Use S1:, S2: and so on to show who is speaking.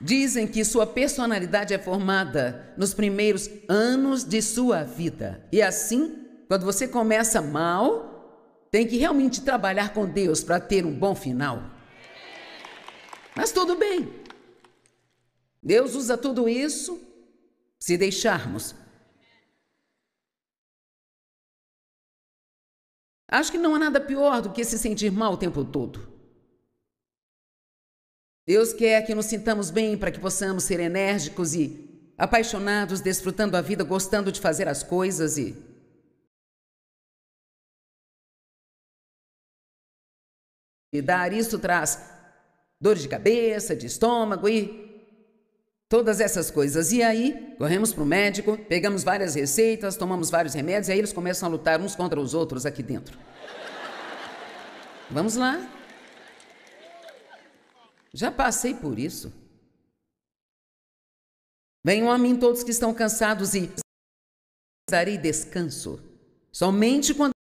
S1: Dizem que sua personalidade é formada nos primeiros anos de sua vida. E assim, quando você começa mal, tem que realmente trabalhar com Deus para ter um bom final. Mas tudo bem. Deus usa tudo isso se deixarmos.
S2: Acho que não há nada
S1: pior do que se sentir mal o tempo todo. Deus quer que nos sintamos bem para que possamos ser enérgicos e apaixonados, desfrutando a vida, gostando de fazer as coisas e. E dar isso traz dores de cabeça, de estômago e todas essas coisas. E aí, corremos para o médico, pegamos várias receitas, tomamos vários remédios, e aí eles começam a lutar uns contra os outros aqui dentro. Vamos lá. Já passei por isso. Venham a mim todos que estão cansados e
S2: darei descanso. Somente quando